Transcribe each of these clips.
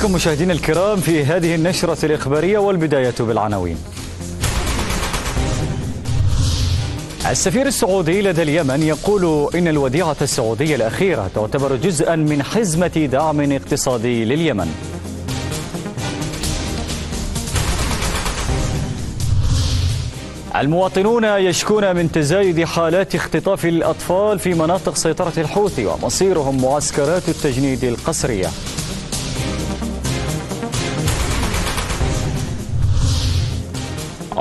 بكم مشاهدينا الكرام في هذه النشرة الإخبارية والبداية بالعناوين السفير السعودي لدى اليمن يقول إن الوديعة السعودية الأخيرة تعتبر جزءا من حزمة دعم اقتصادي لليمن المواطنون يشكون من تزايد حالات اختطاف الأطفال في مناطق سيطرة الحوثي ومصيرهم معسكرات التجنيد القسرية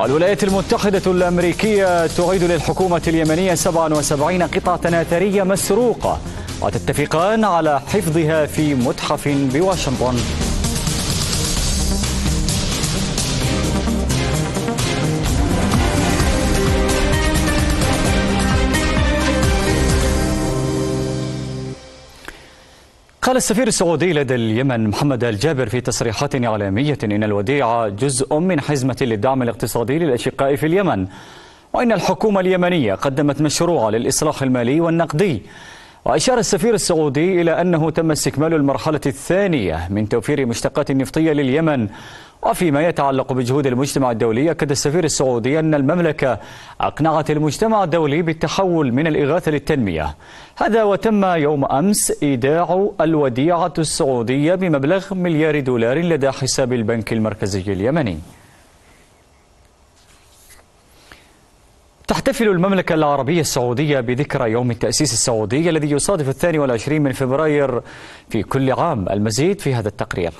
الولايات المتحدة الأمريكية تعيد للحكومة اليمنية 77 قطعة أثرية مسروقة وتتفقان على حفظها في متحف بواشنطن قال السفير السعودي لدى اليمن محمد الجابر في تصريحات إعلامية إن الوديعة جزء من حزمة للدعم الاقتصادي للأشقاء في اليمن وإن الحكومة اليمنية قدمت مشروع للإصلاح المالي والنقدي وأشار السفير السعودي إلى أنه تم استكمال المرحلة الثانية من توفير مشتقات النفطية لليمن وفيما يتعلق بجهود المجتمع الدولي أكد السفير السعودي أن المملكة أقنعت المجتمع الدولي بالتحول من الإغاثة للتنمية هذا وتم يوم أمس إيداع الوديعة السعودية بمبلغ مليار دولار لدى حساب البنك المركزي اليمني تحتفل المملكة العربية السعودية بذكرى يوم التأسيس السعودي الذي يصادف الثاني والعشرين من فبراير في كل عام المزيد في هذا التقرير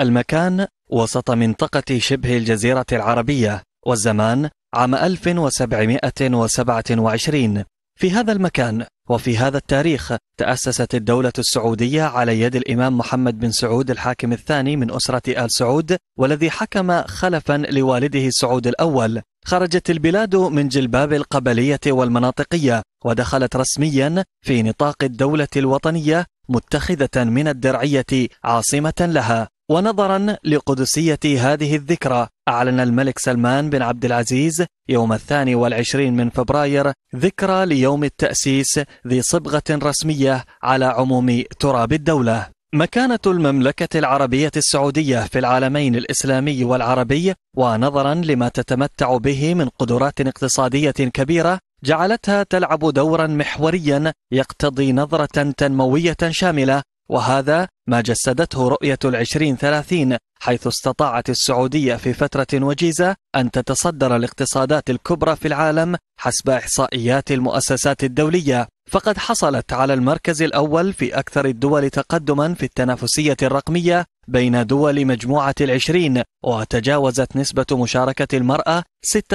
المكان وسط منطقة شبه الجزيرة العربية والزمان عام 1727 في هذا المكان وفي هذا التاريخ تأسست الدولة السعودية على يد الإمام محمد بن سعود الحاكم الثاني من أسرة آل سعود والذي حكم خلفا لوالده سعود الأول خرجت البلاد من جلباب القبلية والمناطقية ودخلت رسميا في نطاق الدولة الوطنية متخذة من الدرعية عاصمة لها ونظرا لقدسية هذه الذكرى أعلن الملك سلمان بن عبد العزيز يوم الثاني والعشرين من فبراير ذكرى ليوم التأسيس ذي صبغة رسمية على عموم تراب الدولة مكانة المملكة العربية السعودية في العالمين الإسلامي والعربي ونظرا لما تتمتع به من قدرات اقتصادية كبيرة جعلتها تلعب دورا محوريا يقتضي نظرة تنموية شاملة وهذا ما جسدته رؤية العشرين ثلاثين حيث استطاعت السعودية في فترة وجيزة أن تتصدر الاقتصادات الكبرى في العالم حسب إحصائيات المؤسسات الدولية فقد حصلت على المركز الأول في أكثر الدول تقدما في التنافسية الرقمية بين دول مجموعة العشرين وتجاوزت نسبة مشاركة المرأة 36%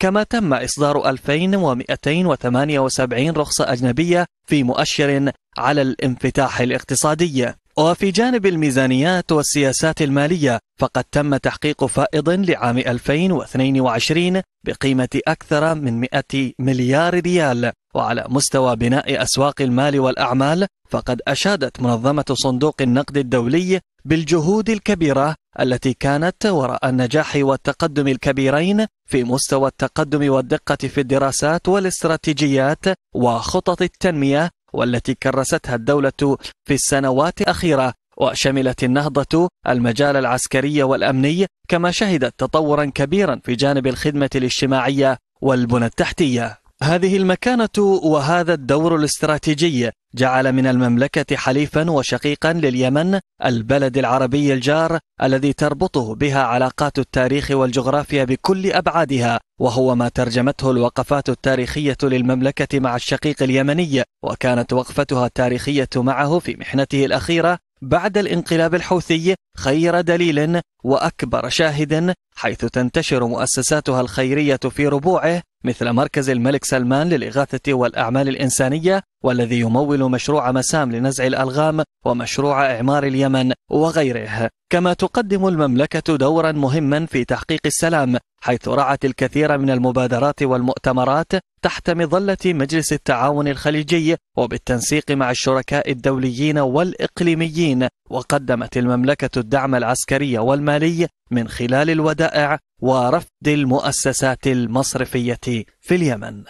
كما تم إصدار 2278 رخصة أجنبية في مؤشر على الانفتاح الاقتصادي وفي جانب الميزانيات والسياسات المالية فقد تم تحقيق فائض لعام 2022 بقيمة أكثر من 100 مليار ريال وعلى مستوى بناء أسواق المال والأعمال فقد أشادت منظمة صندوق النقد الدولي بالجهود الكبيرة التي كانت وراء النجاح والتقدم الكبيرين في مستوى التقدم والدقة في الدراسات والاستراتيجيات وخطط التنمية والتي كرستها الدولة في السنوات الأخيرة وشملت النهضة المجال العسكري والأمني كما شهدت تطورا كبيرا في جانب الخدمة الاجتماعية والبنى التحتية هذه المكانة وهذا الدور الاستراتيجي جعل من المملكة حليفا وشقيقا لليمن البلد العربي الجار الذي تربطه بها علاقات التاريخ والجغرافيا بكل أبعادها وهو ما ترجمته الوقفات التاريخية للمملكة مع الشقيق اليمني وكانت وقفتها التاريخية معه في محنته الأخيرة بعد الانقلاب الحوثي خير دليل واكبر شاهد حيث تنتشر مؤسساتها الخيريه في ربوعه مثل مركز الملك سلمان للإغاثة والأعمال الإنسانية والذي يمول مشروع مسام لنزع الألغام ومشروع إعمار اليمن وغيره كما تقدم المملكة دورا مهما في تحقيق السلام حيث رعت الكثير من المبادرات والمؤتمرات تحت مظلة مجلس التعاون الخليجي وبالتنسيق مع الشركاء الدوليين والإقليميين وقدمت المملكة الدعم العسكري والمالي من خلال الودائع ورفد المؤسسات المصرفية في اليمن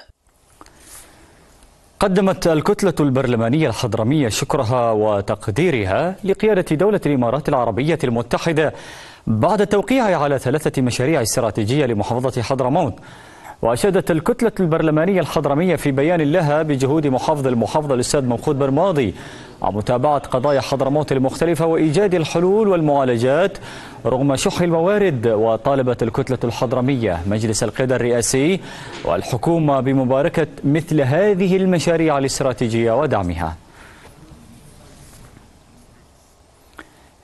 قدمت الكتلة البرلمانية الحضرمية شكرها وتقديرها لقيادة دولة الإمارات العربية المتحدة بعد توقيعها على ثلاثة مشاريع استراتيجية لمحافظة حضرموت وأشادت الكتلة البرلمانية الحضرمية في بيان لها بجهود محافظ المحافظة الأستاذ منقود برماضي عن متابعة قضايا حضرموت المختلفة وإيجاد الحلول والمعالجات رغم شح الموارد وطالبت الكتلة الحضرمية مجلس القيادة الرئاسي والحكومة بمباركة مثل هذه المشاريع الاستراتيجية ودعمها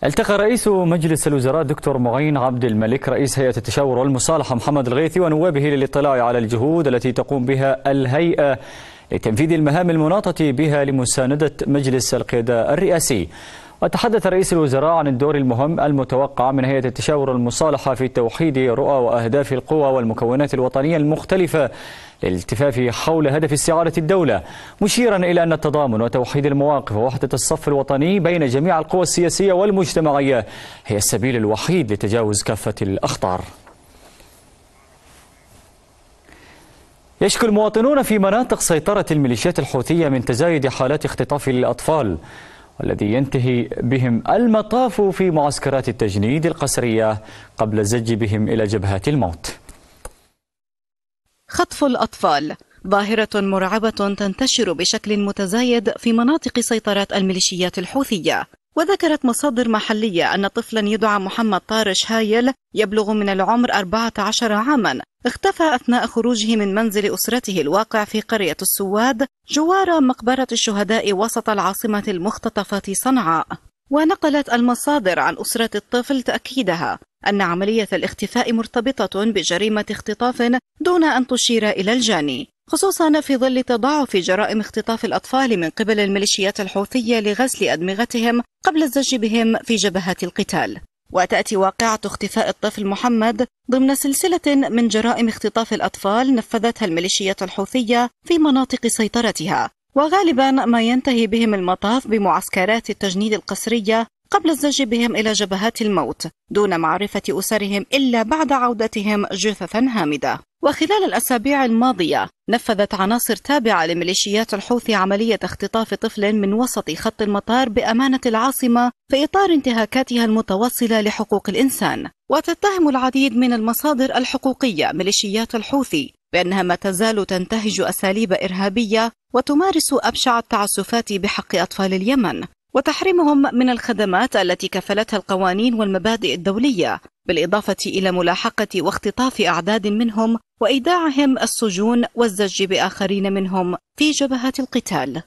التقى رئيس مجلس الوزراء دكتور معين عبد الملك رئيس هيئة التشاور والمصالحة محمد الغيثي ونوابه للاطلاع على الجهود التي تقوم بها الهيئة لتنفيذ المهام المناطة بها لمساندة مجلس القيادة الرئاسي وتحدث رئيس الوزراء عن الدور المهم المتوقع من هيئة التشاور والمصالحة في توحيد رؤى وأهداف القوى والمكونات الوطنية المختلفة للالتفاف حول هدف استعارة الدولة مشيرا إلى أن التضامن وتوحيد المواقف ووحدة الصف الوطني بين جميع القوى السياسية والمجتمعية هي السبيل الوحيد لتجاوز كافة الأخطار يشكو المواطنون في مناطق سيطرة الميليشيات الحوثية من تزايد حالات اختطاف الأطفال والذي ينتهي بهم المطاف في معسكرات التجنيد القسرية قبل الزج بهم إلى جبهات الموت خطف الأطفال ظاهرة مرعبة تنتشر بشكل متزايد في مناطق سيطرة الميليشيات الحوثية وذكرت مصادر محلية أن طفلا يدعى محمد طارش هايل يبلغ من العمر 14 عاما اختفى أثناء خروجه من منزل أسرته الواقع في قرية السواد جوار مقبرة الشهداء وسط العاصمة المختطفة صنعاء ونقلت المصادر عن أسرة الطفل تأكيدها أن عملية الاختفاء مرتبطة بجريمة اختطاف دون أن تشير إلى الجاني خصوصا في ظل تضاعف جرائم اختطاف الأطفال من قبل الميليشيات الحوثية لغسل أدمغتهم قبل الزج بهم في جبهات القتال وتأتي واقعة اختفاء الطفل محمد ضمن سلسلة من جرائم اختطاف الأطفال نفذتها الميليشيات الحوثية في مناطق سيطرتها وغالبا ما ينتهي بهم المطاف بمعسكرات التجنيد القسرية قبل الزج بهم إلى جبهات الموت دون معرفة أسرهم إلا بعد عودتهم جثثا هامدة وخلال الأسابيع الماضية نفذت عناصر تابعة لميليشيات الحوثي عملية اختطاف طفل من وسط خط المطار بأمانة العاصمة في إطار انتهاكاتها المتواصلة لحقوق الإنسان وتتهم العديد من المصادر الحقوقية ميليشيات الحوثي بأنها ما تزال تنتهج أساليب إرهابية وتمارس أبشع التعسفات بحق أطفال اليمن وتحريمهم من الخدمات التي كفلتها القوانين والمبادئ الدولية بالإضافة إلى ملاحقة واختطاف أعداد منهم وإيداعهم السجون والزج بآخرين منهم في جبهات القتال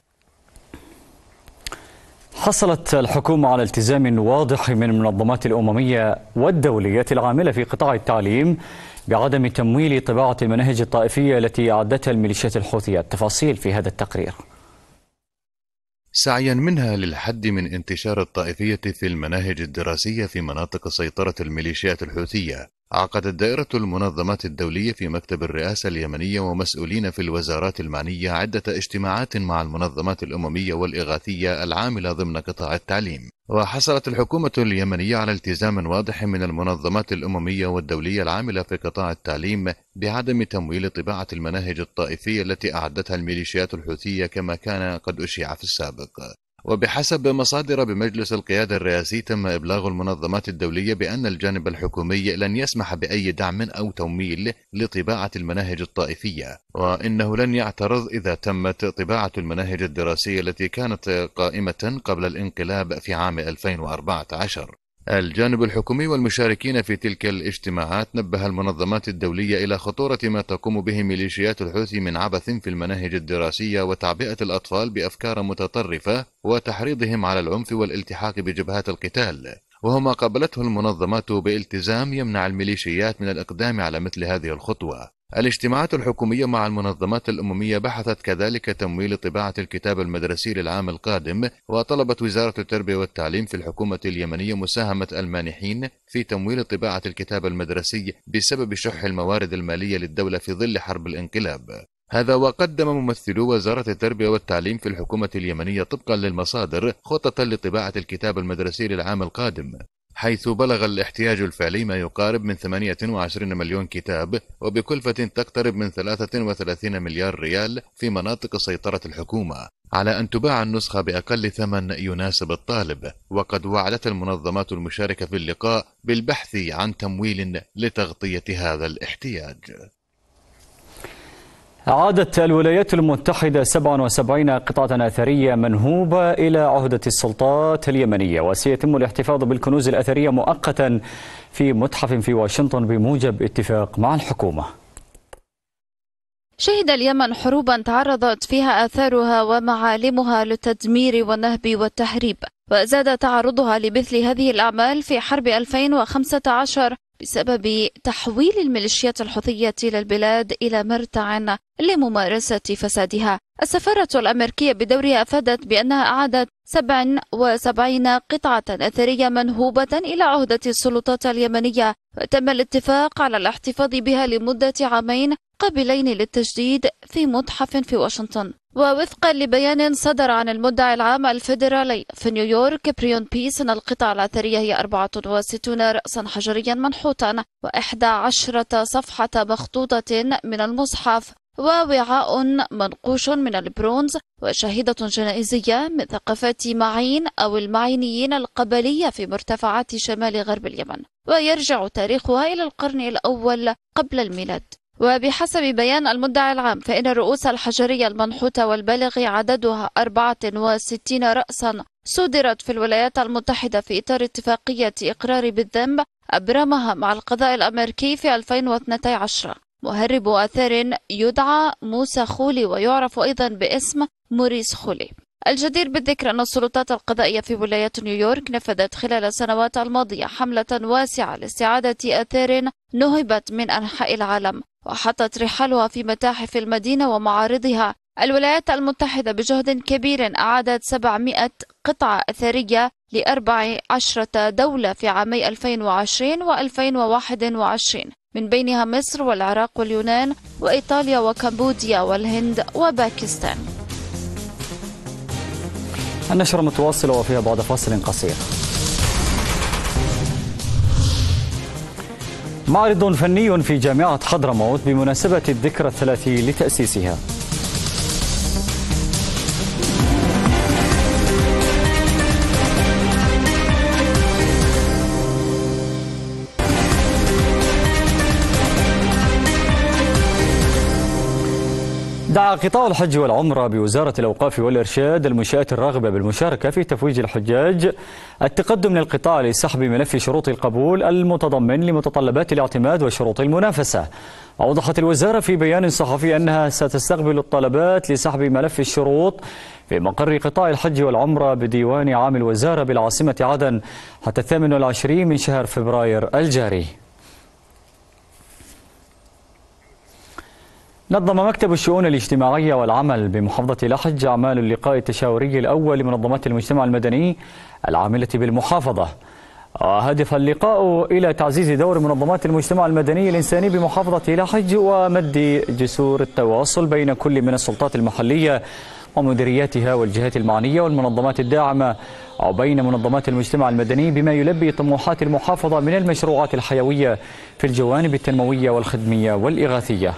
حصلت الحكومة على التزام واضح من المنظمات الأممية والدولية العاملة في قطاع التعليم بعدم تمويل طباعة المناهج الطائفية التي أعدتها الميليشيات الحوثية التفاصيل في هذا التقرير سعيا منها للحد من انتشار الطائفية في المناهج الدراسية في مناطق سيطرة الميليشيات الحوثية عقدت دائرة المنظمات الدولية في مكتب الرئاسة اليمنية ومسؤولين في الوزارات المعنية عدة اجتماعات مع المنظمات الأممية والإغاثية العاملة ضمن قطاع التعليم وحصلت الحكومة اليمنية على التزام واضح من المنظمات الأممية والدولية العاملة في قطاع التعليم بعدم تمويل طباعة المناهج الطائفية التي أعدتها الميليشيات الحوثية كما كان قد أشيع في السابق وبحسب مصادر بمجلس القيادة الرئاسي تم إبلاغ المنظمات الدولية بأن الجانب الحكومي لن يسمح بأي دعم أو تمويل لطباعة المناهج الطائفية وإنه لن يعترض إذا تمت طباعة المناهج الدراسية التي كانت قائمة قبل الانقلاب في عام 2014 الجانب الحكومي والمشاركين في تلك الاجتماعات نبه المنظمات الدولية إلى خطورة ما تقوم به ميليشيات الحوثي من عبث في المناهج الدراسية وتعبئة الأطفال بأفكار متطرفة وتحريضهم على العنف والالتحاق بجبهات القتال وهو ما قابلته المنظمات بالتزام يمنع الميليشيات من الإقدام على مثل هذه الخطوة الاجتماعات الحكومية مع المنظمات الأممية بحثت كذلك تمويل طباعة الكتاب المدرسي للعام القادم وطلبت وزارة التربية والتعليم في الحكومة اليمنية مساهمة المانحين في تمويل طباعة الكتاب المدرسي بسبب شح الموارد المالية للدولة في ظل حرب الانقلاب هذا وقدم ممثلو وزارة التربية والتعليم في الحكومة اليمنية طبقا للمصادر خطة لطباعة الكتاب المدرسي للعام القادم حيث بلغ الاحتياج الفعلي ما يقارب من 28 مليون كتاب وبكلفة تقترب من 33 مليار ريال في مناطق سيطرة الحكومة على أن تباع النسخة بأقل ثمن يناسب الطالب وقد وعدت المنظمات المشاركة في اللقاء بالبحث عن تمويل لتغطية هذا الاحتياج عادت الولايات المتحدة 77 قطعة أثرية منهوبة إلى عهدة السلطات اليمنية وسيتم الاحتفاظ بالكنوز الأثرية مؤقتا في متحف في واشنطن بموجب اتفاق مع الحكومة شهد اليمن حروبا تعرضت فيها آثارها ومعالمها للتدمير والنهب والتهريب وزاد تعرضها لمثل هذه الأعمال في حرب 2015 بسبب تحويل الميليشيات الحوثية للبلاد إلى مرتع لممارسة فسادها السفارة الأمريكية بدورها أفادت بأنها أعادت 77 قطعة أثرية منهوبة إلى عهدة السلطات اليمنية وتم الاتفاق على الاحتفاظ بها لمدة عامين قابلين للتجديد في متحف في واشنطن ووفقا لبيان صدر عن المدعي العام الفيدرالي في نيويورك بريون بيس أن القطع الأثرية هي 64 رأسا حجريا منحوتا و11 صفحة مخطوطة من المصحف ووعاء منقوش من البرونز وشهيده جنائزية من ثقافة معين أو المعينيين القبلية في مرتفعات شمال غرب اليمن ويرجع تاريخها إلى القرن الأول قبل الميلاد وبحسب بيان المدعي العام فإن الرؤوس الحجرية المنحوتة والبالغ عددها 64 رأسا صدرت في الولايات المتحدة في إطار اتفاقية إقرار بالذنب أبرمها مع القضاء الأمريكي في 2012 مهرب أثر يدعى موسى خولي ويعرف أيضا باسم موريس خولي الجدير بالذكر أن السلطات القضائية في ولاية نيويورك نفذت خلال السنوات الماضية حملة واسعة لاستعادة آثار نهبت من أنحاء العالم وحطت رحالها في متاحف المدينة ومعارضها الولايات المتحدة بجهد كبير أعادت 700 قطعة أثرية لأربع عشرة دولة في عامي 2020 و 2021 من بينها مصر والعراق واليونان وإيطاليا وكمبوديا والهند وباكستان النشرة متواصلة وفيها بعد فاصل قصير معرض فني في جامعة حضرموت بمناسبة الذكرى الثلاثين لتأسيسها دعا قطاع الحج والعمرة بوزارة الأوقاف والإرشاد المنشآت الراغبة بالمشاركة في تفويج الحجاج التقدم للقطاع لسحب ملف شروط القبول المتضمن لمتطلبات الاعتماد وشروط المنافسة أوضحت الوزارة في بيان صحفي أنها ستستقبل الطلبات لسحب ملف الشروط في مقر قطاع الحج والعمرة بديوان عام الوزارة بالعاصمة عدن حتى 28 من شهر فبراير الجاري نظم مكتب الشؤون الاجتماعية والعمل بمحافظة لحج أعمال اللقاء التشاوري الأول لمنظمات المجتمع المدني العاملة بالمحافظة وهدف اللقاء إلى تعزيز دور منظمات المجتمع المدني الإنساني بمحافظة لحج ومد جسور التواصل بين كل من السلطات المحلية ومديرياتها والجهات المعنية والمنظمات الداعمة وبين منظمات المجتمع المدني بما يلبي طموحات المحافظة من المشروعات الحيوية في الجوانب التنموية والخدمية والإغاثية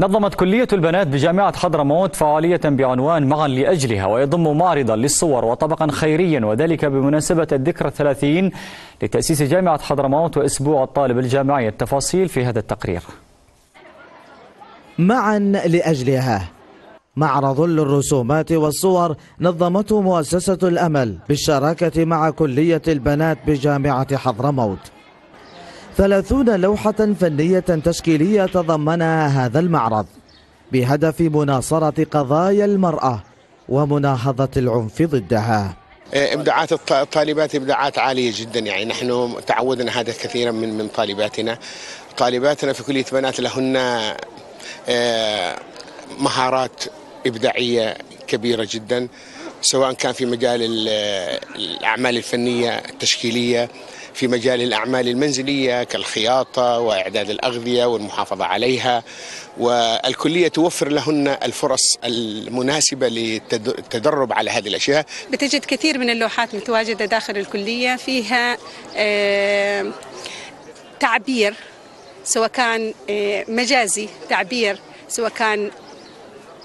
نظمت كلية البنات بجامعة حضرموت فعالية بعنوان معا لأجلها ويضم معرضا للصور وطبقا خيريا وذلك بمناسبة الذكرى الثلاثين لتأسيس جامعة حضرموت وأسبوع الطالب الجامعي التفاصيل في هذا التقرير معا لأجلها معرض للرسومات والصور نظمته مؤسسة الأمل بالشراكة مع كلية البنات بجامعة حضرموت ثلاثون لوحة فنية تشكيلية تضمنها هذا المعرض بهدف مناصرة قضايا المرأة ومناهضة العنف ضدها إيه، ابداعات الطالبات ابداعات عاليه جدا يعني نحن تعودنا هذا كثيرا من من طالباتنا طالباتنا في كليه بنات لهن إيه، مهارات ابداعيه كبيره جدا سواء كان في مجال الأعمال الفنية التشكيلية في مجال الأعمال المنزلية كالخياطة وإعداد الأغذية والمحافظة عليها والكلية توفر لهن الفرص المناسبة للتدرب على هذه الأشياء بتجد كثير من اللوحات متواجدة داخل الكلية فيها آه، تعبير سواء كان آه، مجازي تعبير سواء كان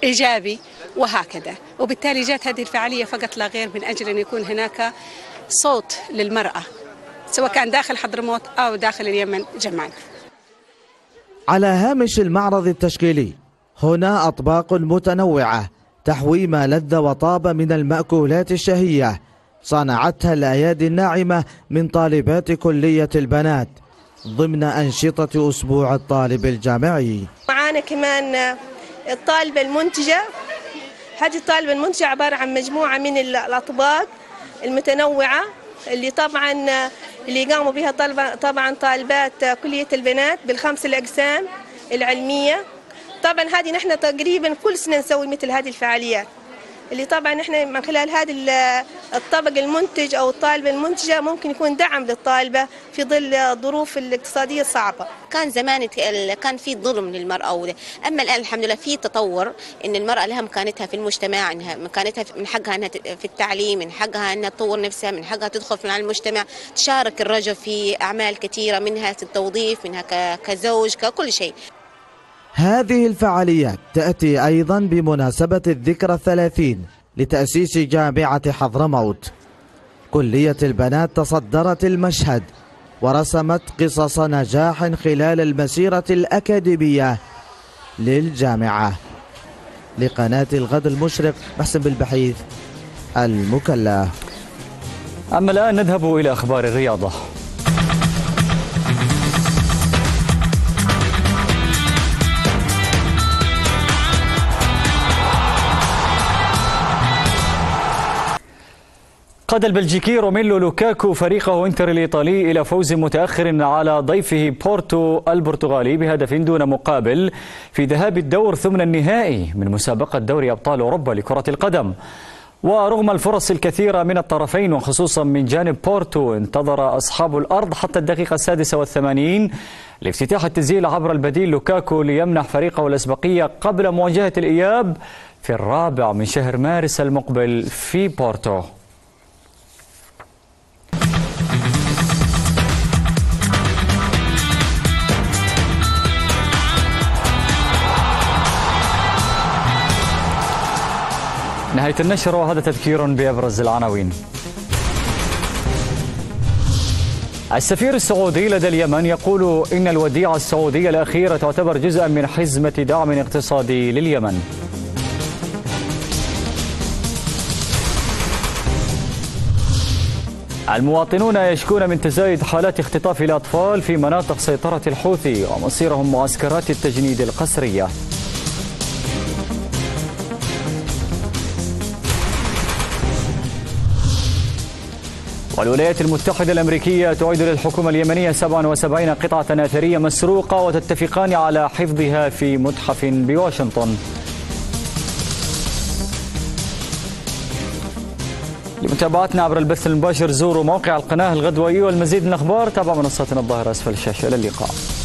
إيجابي وهكذا وبالتالي جات هذه الفعالية فقط لا غير من أجل أن يكون هناك صوت للمرأة سواء كان داخل حضرموت أو داخل اليمن جمعا على هامش المعرض التشكيلي هنا أطباق متنوعة تحوي ما لذ وطاب من المأكولات الشهية صنعتها الأيادي الناعمة من طالبات كلية البنات ضمن أنشطة أسبوع الطالب الجامعي معانا كمان الطالبة المنتجة حاجة الطالبة المنتجة عبارة عن مجموعة من الأطباق المتنوعة اللي طبعا اللي قاموا بها طلبة طبعا طالبات كلية البنات بالخمس الأقسام العلمية طبعا هذه نحن تقريبا كل سنة نسوي مثل هذه الفعاليات اللي طبعا احنا من خلال هذا الطبق المنتج او الطالبه المنتجه ممكن يكون دعم للطالبه في ظل الظروف الاقتصاديه الصعبه. كان زمان كان في ظلم للمراه وده. اما الان الحمد لله في تطور ان المراه لها مكانتها في المجتمع انها مكانتها من حقها انها في التعليم من حقها انها تطور نفسها من حقها تدخل في المجتمع تشارك الرجل في اعمال كثيره منها في التوظيف منها كزوج ككل شيء. هذه الفعاليات تأتي أيضا بمناسبة الذكرى الثلاثين لتأسيس جامعة حضرموت كلية البنات تصدرت المشهد ورسمت قصص نجاح خلال المسيرة الأكاديمية للجامعة لقناة الغد المشرق محسن بالبحيث المكلا أما الآن نذهب إلى أخبار الرياضة قاد البلجيكي روميلو لوكاكو فريقه انتر الايطالي الى فوز متاخر على ضيفه بورتو البرتغالي بهدف دون مقابل في ذهاب الدور ثمن النهائي من مسابقه دوري ابطال اوروبا لكره القدم. ورغم الفرص الكثيرة من الطرفين وخصوصا من جانب بورتو انتظر أصحاب الأرض حتى الدقيقة السادسة والثمانين لافتتاح التسجيل عبر البديل لوكاكو ليمنح فريقه الأسبقية قبل مواجهة الإياب في الرابع من شهر مارس المقبل في بورتو نهاية النشر وهذا تذكير بأبرز العناوين السفير السعودي لدى اليمن يقول إن الوديعة السعودية الأخيرة تعتبر جزءا من حزمة دعم اقتصادي لليمن المواطنون يشكون من تزايد حالات اختطاف الأطفال في مناطق سيطرة الحوثي ومصيرهم معسكرات التجنيد القسرية والولايات المتحدة الأمريكية تعيد للحكومة اليمنية 77 قطعة أثرية مسروقة وتتفقان على حفظها في متحف بواشنطن لمتابعتنا عبر البث المباشر زوروا موقع القناة الغدوي والمزيد من الأخبار تابع منصتنا الظاهرة أسفل الشاشة إلى اللقاء